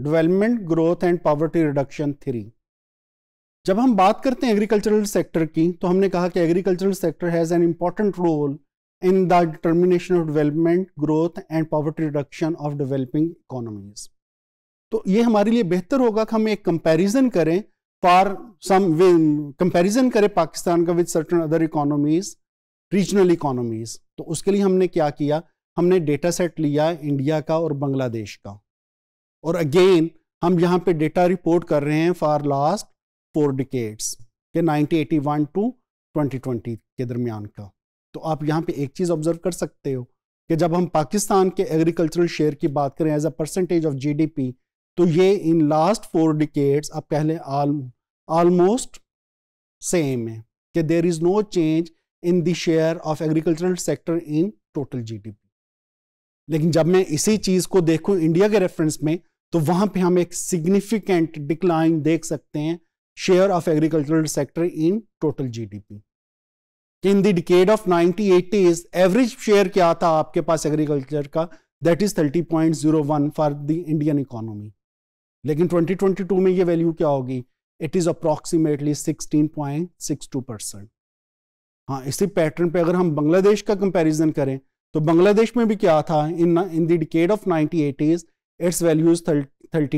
Development growth and poverty reduction three जब हम बात करते हैं एग्रीकल्चरल सेक्टर की तो हमने कहा कि agricultural sector has an important role in the determination of development growth and poverty reduction of developing economies तो ये हमारे लिए बेहतर होगा कि हम एक कंपैरिजन करें फॉर सम कंपैरिजन करें पाकिस्तान का with certain other economies regional economies तो उसके लिए हमने क्या किया हमने डेटा सेट लिया इंडिया का और बांग्लादेश का और अगेन हम यहाँ पे डेटा रिपोर्ट कर रहे हैं फॉर लास्ट फोर डिकेट्स के 1981 टू 2020 के दरमियान का तो आप यहाँ पे एक चीज़ ऑब्जर्व कर सकते हो कि जब हम पाकिस्तान के एग्रीकल्चरल शेयर की बात करें as a percentage of P तो ये इन लास्ट फोर डिकेट्स आप कह लें ऑलमोस्ट सेम है कि there is no change in the share of agricultural sector in total P लेकिन जब मैं इसी चीज को देखूं इंडिया के रेफरेंस में तो वहां पे हम एक सिग्निफिकेंट डिक्लाइन देख सकते हैं share of agricultural sector in total GDP in the decade of 1980s average share क्या था आपके पास एग्रीकल्चर का that is one for the Indian economy लेकिन 2022 में ये वैल्यू क्या होगी it is approximately sixteen point six two percent हाँ इसी पैटर्न पे अगर हम बांग्लादेश का कंपैरिजन करें तो बांग्लादेश में भी क्या था in in the decade of eighties its value is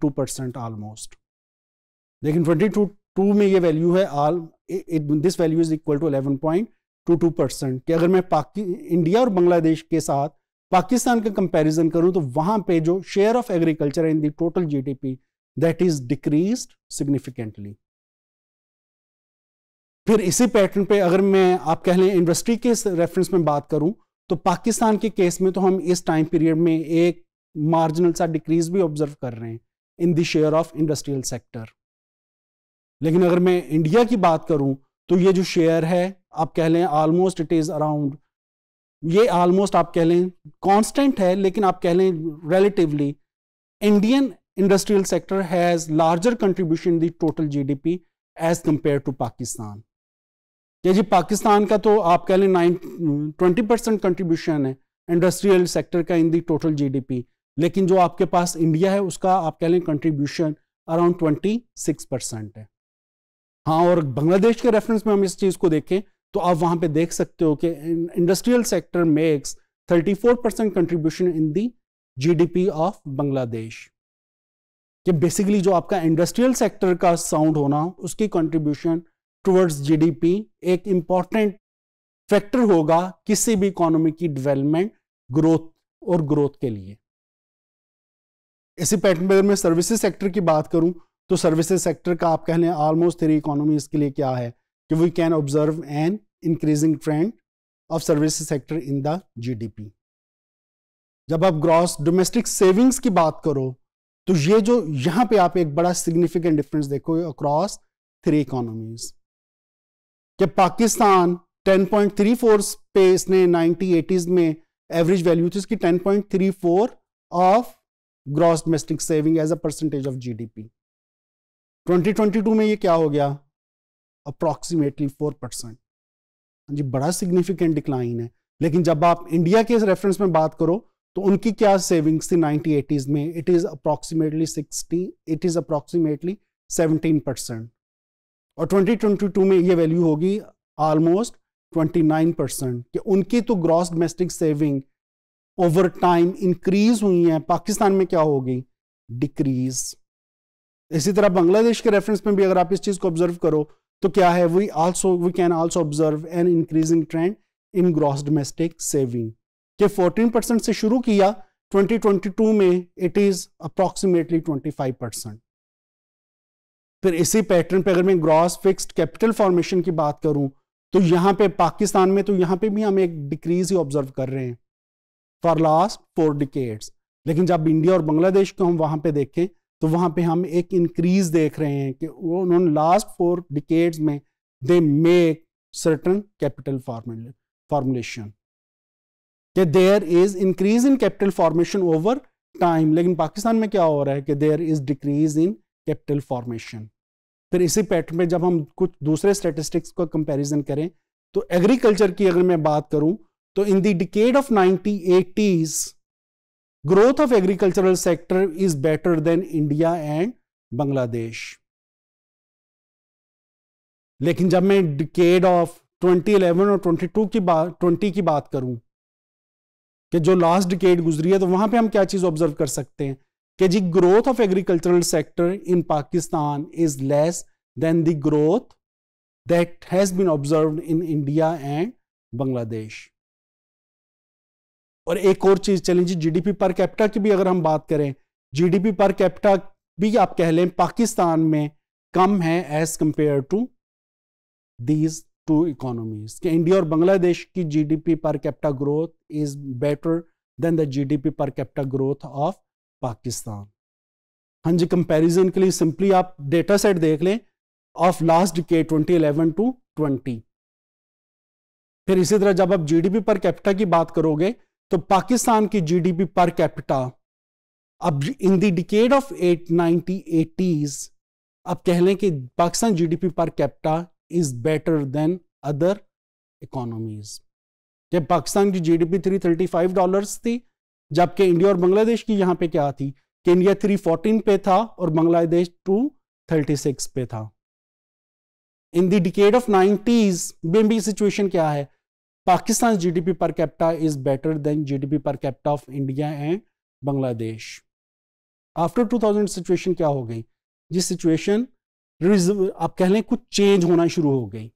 two percent almost लेकिन ट्वेंटी टू में ये वैल्यू है all this value is equal to two percent कि अगर मैं पाकि इंडिया और बांग्लादेश के साथ पाकिस्तान का कंपैरिजन करूं तो वहां पे जो share of agriculture in the total GDP that is decrease significantly फिर इसी पैटर्न पे अगर मैं आप कह लें इंडस्ट्री के रेफरेंस में बात करूं तो पाकिस्तान के केस में तो हम इस टाइम पीरियड में एक मार्जिनल सा डिक्रीज भी ऑब्जर्व कर रहे हैं in the share of industrial sector लेकिन अगर मैं इंडिया की बात करूं तो ये जो शेयर है आप कह लें ऑलमोस्ट इट इज अराउंड ये ऑलमोस्ट आप कह लें कांस्टेंट है लेकिन आप कह लें relatively Indian industrial sector has larger contribution total जी total GDP as compared to Pakistan या जी पाकिस्तान का तो आप कह लें नाइन ट्वेंटी परसेंट कंट्रीब्यूशन है इंडस्ट्रियल सेक्टर का इन दी टोटल जीडीपी लेकिन जो आपके पास इंडिया है उसका आप कह लें contribution around twenty six percent है हाँ और बांग्लादेश के रेफरेंस में हम इस चीज़ को देखें तो आप वहाँ पर देख सकते हो कि industrial sector makes thirty four percent contribution in the P of Bangladesh कि बेसिकली जो आपका इंडस्ट्रियल सेक्टर का साउंड होना उसकी कंट्रीब्यूशन टुवर्ड्स जीडीपी एक इंपॉर्टेंट फैक्टर होगा किसी भी इकोनॉमी की डेवलपमेंट ग्रोथ और ग्रोथ के लिए इसी पैटर्न पर मैं सर्विसेज सेक्टर की बात करूं तो सर्विसेज सेक्टर का आप कह लें ऑलमोस्ट थ्री इकोनॉमी इसके लिए क्या है कि we can observe an increasing trend of services sector in the GDP जब आप ग्रॉस डोमेस्टिक सेविंग्स की बात करो तो ये जो यहां पे आप एक बड़ा सिग्निफिकेंट डिफरेंस देखोगे अक्रॉस थ्री इकोनॉमीज़ कि पाकिस्तान 10.34 पे इसने 1980s में एवरेज वैल्यू थी इसकी 10.34 of gross domestic saving as a percentage of GDP 2022 में ये क्या हो गया अप्रॉक्सीमेटली फोर परसेंट जी बड़ा सिग्निफिकेंट डिक्लाइन है लेकिन जब आप इंडिया के रेफरेंस में बात करो तो उनकी क्या सेविंग्स थी नाइनटीन एटीज़ में it is approximately sixty it is approximately seventeen percent और 2022 में ये वैल्यू होगी ऑलमोस्ट 29 परसेंट कि उनकी तो gross domestic saving over time increase हुई है पाकिस्तान में क्या होगी डिक्रीज इसी तरह बांग्लादेश के रेफरेंस में भी अगर आप इस चीज़ को ऑब्जर्व करो तो क्या है we also we can also observe an increasing trend in gross domestic saving के 14 परसेंट से शुरू किया 2022 में इट इज़ ट्वेंटी 25 परसेंट फिर इसी पैटर्न पे अगर मैं ग्रॉस फिक्स्ड कैपिटल फॉर्मेशन की बात करूं तो यहां पे पाकिस्तान में तो यहां पे भी हम एक डिक्रीज ही ऑब्जर्व कर रहे हैं फॉर लास्ट फोर डिकेट्स लेकिन जब इंडिया और बांग्लादेश को हम वहां पे देखें तो वहां पे हम एक इंक्रीज देख रहे हैं कि वो उन्होंने लास्ट फोर डिकेट्स में they make certain capital formulation कि there is increase in capital formation over time लेकिन पाकिस्तान में क्या हो रहा है कि there is decrease in capital formation फिर इसी पैटर्न में जब हम कुछ दूसरे स्टेटिस्टिक्स का कंपैरिजन करें तो एग्रीकल्चर की अगर मैं बात करूं तो in the decade of eighties growth of agricultural sector is better than India and Bangladesh लेकिन जब मैं डिकेड ऑफ 2011 और 22 की बात 20 की बात करूं कि जो लास्ट डिकेड गुजरी है तो वहां पे हम क्या चीज ऑब्जर्व कर सकते हैं कि जी growth of agricultural sector in Pakistan is less than the growth that has been observed in India and Bangladesh और एक और चीज चलें जी जीडीपी पर कैपिटा की भी अगर हम बात करें जीडीपी पर कैपिटा भी आप कह लें पाकिस्तान में कम है as compared to these two economies के इंडिया और बांग्लादेश की GDP per capita growth is better than the GDP per capita growth of Pakistan हाँ जी कंपैरिजन के लिए सिंपली आप डेटा सेट देख लें ऑफ लास्ट के 2011 टू 20 फिर इसी तरह जब आप जीडीपी पर कैपिटा की बात करोगे तो पाकिस्तान की जीडीपी पर कैपिटा अब in the decade of eight ninety eighties कह लें कि Pakistan GDP per capita is better than other economies जब पाकिस्तान की जीडीपी 335 डॉलर्स थी जबकि इंडिया और बांग्लादेश की यहाँ पे क्या थी कि इंडिया 314 पे था और बांग्लादेश 236 पे था in the decade of nineties बेम्बी सिचुएशन क्या है Pakistan GDP per capita is better than GDP per capita of India and Bangladesh after thousand situation क्या हो गई जिस सिचुएशन आप कह लें कुछ चेंज होना शुरू हो गई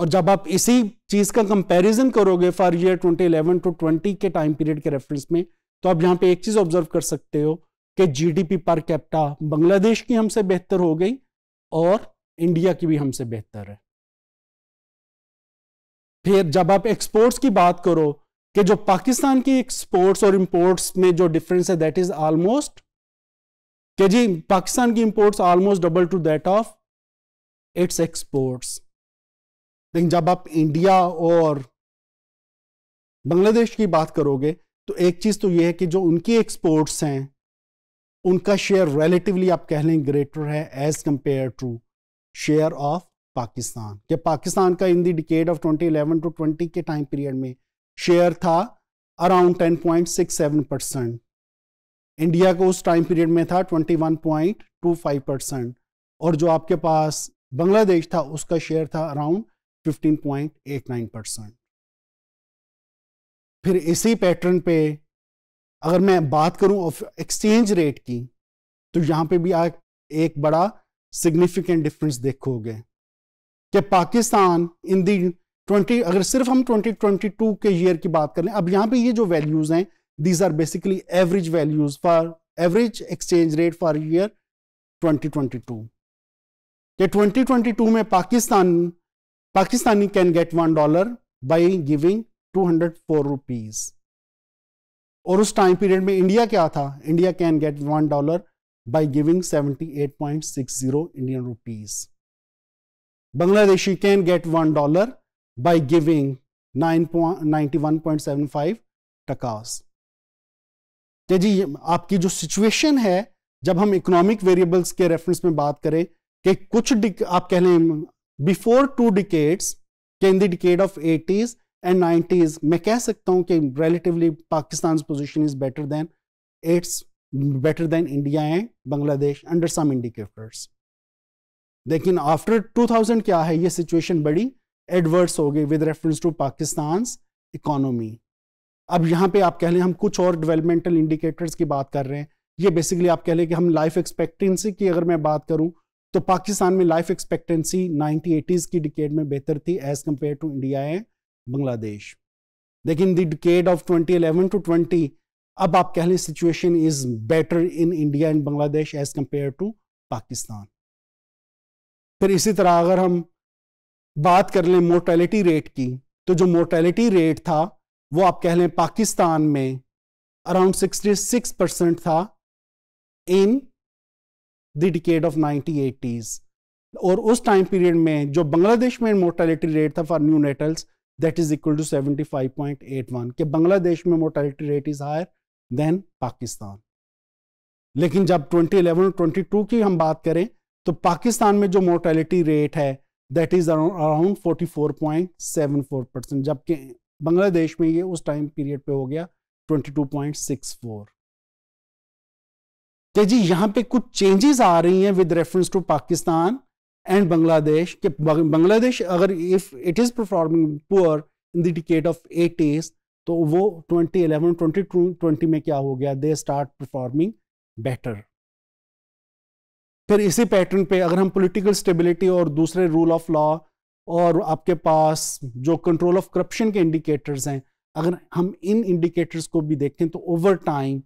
और जब आप इसी चीज का कंपैरिजन करोगे फॉर ईयर 2011 टू 20 के टाइम पीरियड के रेफरेंस में तो आप यहाँ पे एक चीज ऑब्जर्व कर सकते हो कि जीडीपी पर कैपिटा बांग्लादेश की हमसे बेहतर हो गई और इंडिया की भी हमसे बेहतर है फिर जब आप एक्सपोर्ट्स की बात करो कि जो पाकिस्तान की एक्सपोर्ट्स और इम्पोर्ट्स में जो डिफरेंस है दैट इज ऑलमोस्ट कि जी पाकिस्तान की imports almost double to that of its exports लेकिन जब आप इंडिया और बांग्लादेश की बात करोगे तो एक चीज़ तो यह है कि जो उनकी एक्सपोर्ट्स हैं उनका शेयर रिलेटिवली आप कह लें ग्रेटर है as compared to share of Pakistan कि पाकिस्तान का in the decade of 2011 to 20 के टाइम पीरियड में शेयर था अराउंड 10.67 परसेंट इंडिया को उस टाइम पीरियड में था 21.25 परसेंट और जो आपके पास बांग्लादेश था उसका शेयर था अराउंड 15.89 परसेंट फिर इसी पैटर्न पे अगर मैं बात करूं ऑफ एक्सचेंज रेट की तो यहां पे भी आप एक बड़ा सिग्निफिकेंट डिफरेंस देखोगे कि पाकिस्तान इन दी 20 अगर सिर्फ हम 2022 के ईयर की बात करें अब यहां पे ये जो वैल्यूज हैं these are basically average values for average exchange rate for year 2022 twenty two में Pakistan Pakistani can get one dollar by giving 204 rupees. और उस टाइम पीरियड में इंडिया क्या था India can get one dollar by giving 78.60 Indian rupees Bangladeshi can get one dollar by giving 9.91.75 takas जी आपकी जो situation है जब हम इकोनॉमिक वेरिएबल्स के रेफरेंस में बात करें कि कुछ आप कह लें before two decades in the decade of eighties and 90s मैं कह सकता हूँ कि relatively Pakistan position is better than it's better than India and Bangladesh under some indicators लेकिन आफ्टर 2000 क्या है ये सिचुएशन बड़ी एडवर्स हो गई with reference to Pakistan economy अब यहाँ पे आप कह लें हम कुछ और डेवलपमेंटल इंडिकेटर्स की बात कर रहे हैं ये बेसिकली आप कह लें कि हम लाइफ एक्सपेक्टेंसी की अगर मैं बात करूँ तो पाकिस्तान में लाइफ एक्सपेक्टेंसी एटीज की डिकेड में बेहतर थी as compared to India and Bangladesh लेकिन decade of of 2011 to twenty अब आप कह लें situation is better in India and Bangladesh as compared to Pakistan फिर इसी तरह अगर हम बात कर लें मोर्टेलिटी रेट की तो जो मोर्टेलिटी रेट था वो आप कह लें पाकिस्तान में अराउंड 66 परसेंट था in the decade of eighties और उस टाइम पीरियड में जो बांग्लादेश में मोर्टेलिटी रेट था for new natals that is equal to one के बांग्लादेश में mortality rate is higher than Pakistan लेकिन जब इलेवन और टू की हम बात करें तो पाकिस्तान में जो मोर्टेलिटी रेट है that is around forty four point seven four percent जबकि बांग्लादेश में ये उस टाइम पीरियड पे हो गया फोर कि जी यहाँ पे कुछ चेंजेस आ रही हैं with reference to Pakistan and Bangladesh कि बांग्लादेश अगर if it is performing poor in the decade of eighties तो वो 2011 2020 में क्या हो गया दे स्टार्ट परफॉर्मिंग बेटर फिर इसी पैटर्न पे अगर हम पॉलिटिकल स्टेबिलिटी और दूसरे रूल ऑफ लॉ और आपके पास जो कंट्रोल ऑफ करप्शन के इंडिकेटर्स हैं अगर हम इन इंडिकेटर्स को भी देखें तो ओवर टाइम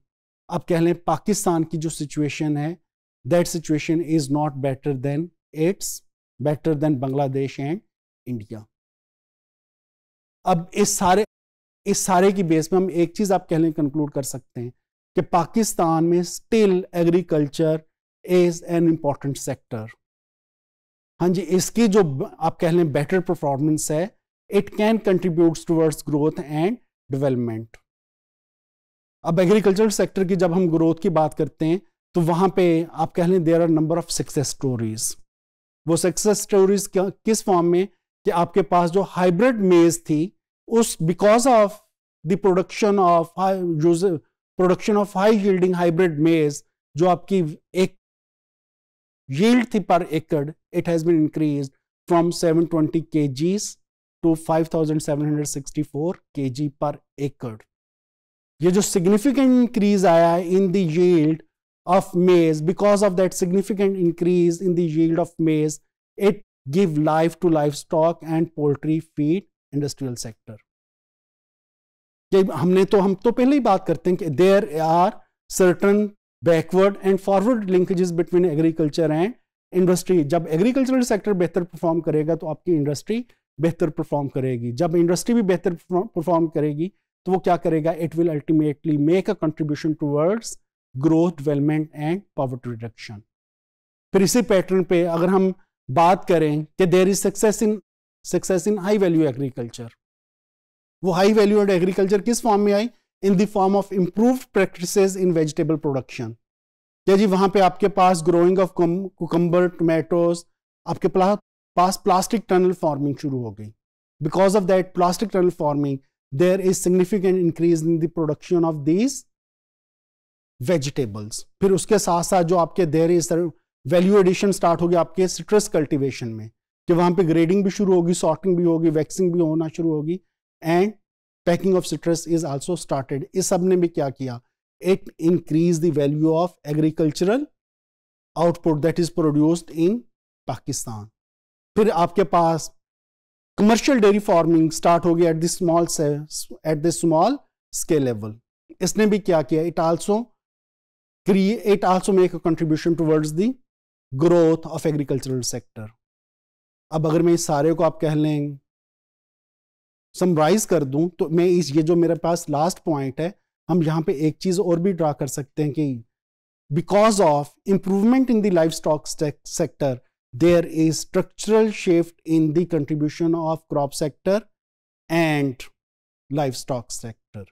अब कह लें पाकिस्तान की जो सिचुएशन है that situation is not better than it's better than Bangladesh and India अब इस सारे इस सारे की बेस में हम एक चीज़ आप कह लें कंक्लूड कर सकते हैं कि पाकिस्तान में still agriculture is an important sector हाँ जी इसकी जो आप कह लें बेटर परफॉर्मेंस है it can contribute towards growth and development अब एग्रीकल्चर सेक्टर की जब हम ग्रोथ की बात करते हैं तो वहां पे आप कह लें there are number of success stories वो सक्सेस स्टोरीज किस फॉर्म में कि आपके पास जो हाइब्रिड मेज थी उस because of the production of production of high yielding hybrid maize जो आपकी एक यील्ड थी पर एकड़ it has been increase from 720 KGs to 5764 thousand per एकड़ ये जो सिग्निफिकेंट इंक्रीज आया है in the yield of maize because of that significant increase in the yield of maize it give life to life stock and poultry feed industrial sector हमने तो हम तो पहले ही बात करते हैं कि there are certain backward and forward linkages between agriculture and industry जब एग्रीकल्चरल सेक्टर बेहतर परफॉर्म करेगा तो आपकी इंडस्ट्री बेहतर परफॉर्म करेगी जब इंडस्ट्री भी बेहतर परफॉर्म करेगी तो वो क्या करेगा it will ultimately make a contribution towards growth development and poverty reduction फिर इसी पैटर्न पे अगर हम बात करें कि there is success in success in high value agriculture वो हाई वैल्यूड एग्रीकल्चर किस फॉर्म में I in the of improve practice in vegetable production क्या जी वहां पे आपके पास ग्रोइंग ऑफ कुकम्बर टोमेटोज आपके पास प्लास्टिक टनल फार्मिंग शुरू हो गई because of that plastic tunnel farming there is significant increase in the production of these vegetables फिर उसके साथ साथ जो आपके there is value addition start होगी आपके सिट्रस कल्टीवेशन में कि वहां पे ग्रेडिंग भी शुरू होगी सॉर्टिंग भी होगी वैक्सिंग भी होना शुरू होगी and packing of citrus is also started इस सब ने भी क्या किया it increase the value of agricultural output that is produced in Pakistan फिर आपके पास कमर्शियल डेयरी फार्मिंग स्टार्ट होगी at the small at the small scale level इसने भी क्या किया it also it also make a contribution towards the growth of agricultural sector अब अगर मैं इस सारे को आप कह लें समराइज कर दूं तो मैं इस ये जो मेरे पास लास्ट पॉइंट है हम यहाँ पे एक चीज़ और भी ड्रा कर सकते हैं कि because of improvement in the life stock sector there is structural shift in the contribution of crop sector and livestock sector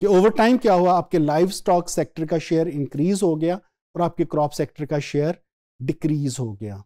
कि ओवर टाइम क्या हुआ आपके लाइव स्टॉक सेक्टर का शेयर इंक्रीज हो गया और आपके क्रॉप सेक्टर का शेयर डिक्रीज हो गया